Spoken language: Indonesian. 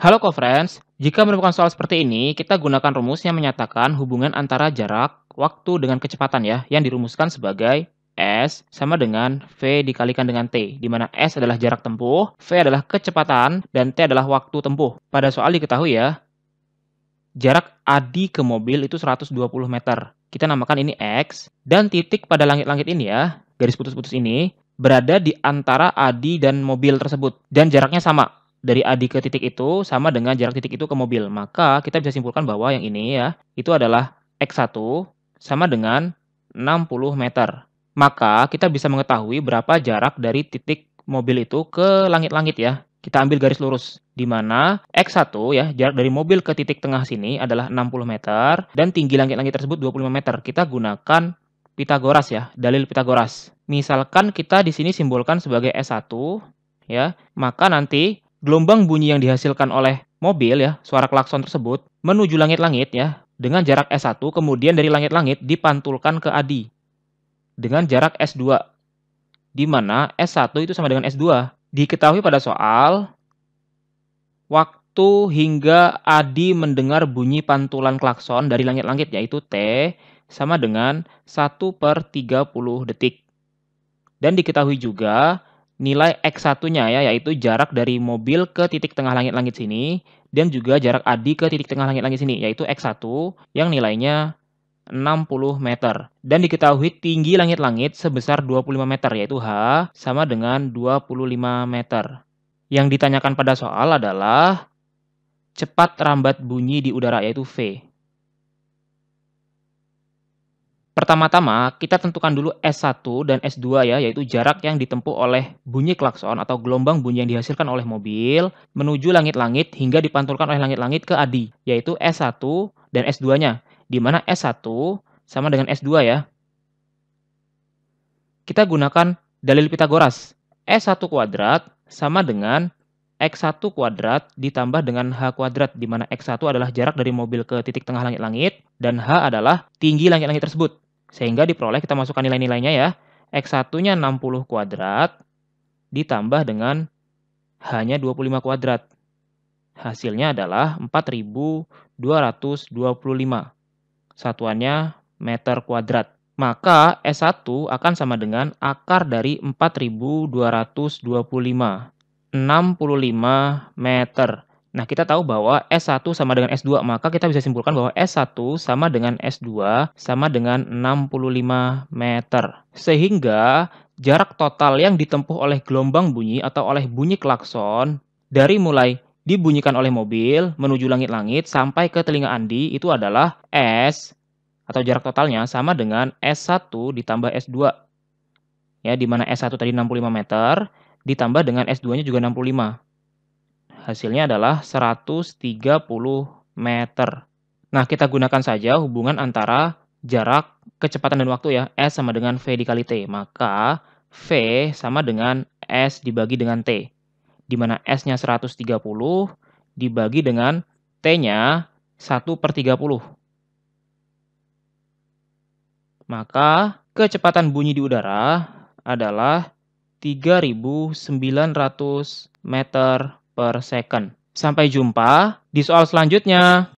Halo co-friends, jika menemukan soal seperti ini, kita gunakan rumus yang menyatakan hubungan antara jarak, waktu, dengan kecepatan ya, yang dirumuskan sebagai S sama dengan V dikalikan dengan T, di mana S adalah jarak tempuh, V adalah kecepatan, dan T adalah waktu tempuh. Pada soal diketahui ya, jarak Adi ke mobil itu 120 meter. Kita namakan ini X, dan titik pada langit-langit ini ya, garis putus-putus ini, berada di antara Adi dan mobil tersebut, dan jaraknya sama, dari adi ke titik itu sama dengan jarak titik itu ke mobil. Maka kita bisa simpulkan bahwa yang ini ya, itu adalah X1 sama dengan 60 meter. Maka kita bisa mengetahui berapa jarak dari titik mobil itu ke langit-langit ya. Kita ambil garis lurus, di mana X1 ya, jarak dari mobil ke titik tengah sini adalah 60 meter, dan tinggi langit-langit tersebut 25 meter. Kita gunakan Pitagoras ya, dalil Pitagoras. Misalkan kita di sini simbolkan sebagai S1, ya, maka nanti Gelombang bunyi yang dihasilkan oleh mobil ya, suara klakson tersebut menuju langit-langit ya, dengan jarak S1 kemudian dari langit-langit dipantulkan ke Adi dengan jarak S2. Di mana S1 itu sama dengan S2. Diketahui pada soal waktu hingga Adi mendengar bunyi pantulan klakson dari langit-langit yaitu T sama dengan 1 per 30 detik. Dan diketahui juga nilai X1-nya ya, yaitu jarak dari mobil ke titik tengah langit-langit sini, dan juga jarak adi ke titik tengah langit-langit sini, yaitu X1 yang nilainya 60 meter. Dan diketahui tinggi langit-langit sebesar 25 meter, yaitu H sama dengan 25 meter. Yang ditanyakan pada soal adalah cepat rambat bunyi di udara, yaitu V. Pertama-tama, kita tentukan dulu S1 dan S2 ya, yaitu jarak yang ditempuh oleh bunyi klakson atau gelombang bunyi yang dihasilkan oleh mobil menuju langit-langit hingga dipantulkan oleh langit-langit ke ADI, yaitu S1 dan S2-nya, di mana S1 sama dengan S2 ya. Kita gunakan dalil Pitagoras. S1 kuadrat sama dengan X1 kuadrat ditambah dengan H kuadrat, di mana X1 adalah jarak dari mobil ke titik tengah langit-langit, dan H adalah tinggi langit-langit tersebut. Sehingga diperoleh kita masukkan nilai-nilainya ya, X1-nya 60 kuadrat ditambah dengan H-nya 25 kuadrat. Hasilnya adalah 4225. Satuannya meter kuadrat. Maka S1 akan sama dengan akar dari 4225 65 meter. Nah, kita tahu bahwa S1 sama dengan S2, maka kita bisa simpulkan bahwa S1 sama dengan S2 sama dengan 65 meter. Sehingga jarak total yang ditempuh oleh gelombang bunyi atau oleh bunyi klakson dari mulai dibunyikan oleh mobil menuju langit-langit sampai ke telinga Andi itu adalah S atau jarak totalnya sama dengan S1 ditambah S2. Ya, di mana S1 tadi 65 meter, ditambah dengan S2-nya juga 65. Hasilnya adalah 130 meter. Nah, kita gunakan saja hubungan antara jarak, kecepatan, dan waktu ya. S sama dengan V dikali T. Maka V sama dengan S dibagi dengan T. Dimana S-nya 130 dibagi dengan T-nya 1 per 30. Maka kecepatan bunyi di udara adalah 3900 meter per second. Sampai jumpa di soal selanjutnya.